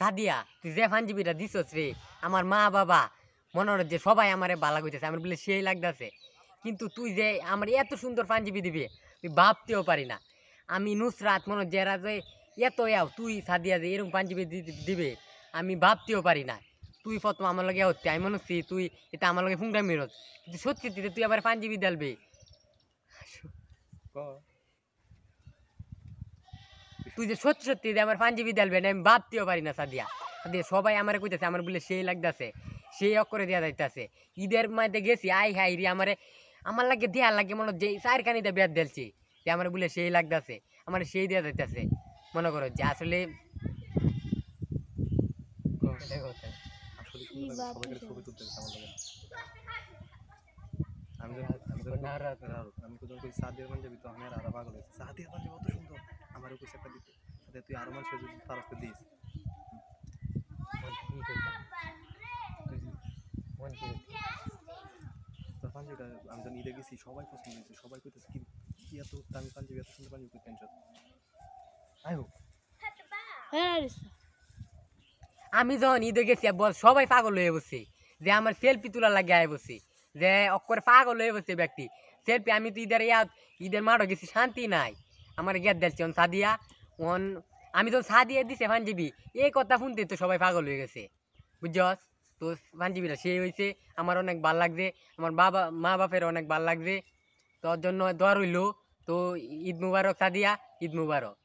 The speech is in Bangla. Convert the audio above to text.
সাদিয়া তুই যে ফাঞ্জিবিটা দিছস রে আমার মা বাবা মনে হয় যে সবাই আমারে বালা কইতেছে আমার বলে সেই লাগতেছে কিন্তু তুই যে আমার এত সুন্দর পাঞ্জিবি দিবি তুই ভাবতেও পারি না আমি নুসরাত মনে যারা যে এত এও তুই সাদিয়া যে এরকম পাঞ্জিবি দিবে আমি ভাবতেও পারি না তুই প্রথম আমার লগে হচ্ছে আমি মনে হচ্ছি তুই এটা আমার লগে ফুংটা মিরত কিন্তু সত্যি তুই আবার পাঞ্জিবি ডালবি তুই যে সত্যি সত্যি যে আমার পাঞ্জাবি দেলবে না আমি ভাবতেও পারি না সাদিয়া দিয়ে সবাই আমার কইতেছে আমার বলে সেই লাগতেছে সেই অক দেওয়া যাইতেছে ঈদের মাঝে গেছি আই হাই রে আমার আমার লাগে দেয়া লাগে মনে যে চারখানিতে বেদ দিলছি যে আমার বলে সেই লাগতেছে আমার সেই দেওয়া যাইতেছে মনে করো যে আসলে আমি তো আমি তো সাদের পাঞ্জাবি তো আমি আর আরো পাগল সাদের পাঞ্জাবি আমার কিছু একটা দিতে তাতে তুই আরো মানুষের যদি তার দিস পাঞ্জাবিটা আমি তো গেছি সবাই পছন্দ হয়েছে সবাই করতেছে কি কি এত দামি পাঞ্জাবি এত সুন্দর পাঞ্জাবি আই হোক হ্যাঁ, আমি যখন ঈদে গেছি বল সবাই পাগল হয়ে বসে যে আমার সেলফি তোলা লাগে আয় বসে যে অক্ষরে পাগল হয়ে বসে ব্যক্তি সেলফি আমি তো ঈদের ইয়া ঈদের মাঠও গেছি শান্তি নাই আমার গ্যাস দিচ্ছে অন সাদিয়া অন আমি তো সাদিয়া দিছে ভাঞ্জিবি এই কথা শুনতে তো সবাই পাগল হয়ে গেছে বুঝছ তো ভাঞ্জিবিরা সে হয়েছে আমার অনেক ভাল লাগছে আমার বাবা মা বাপের অনেক ভাল লাগছে তোর জন্য দর হইল তো ঈদ মুবারক সাদিয়া ঈদ মুবারক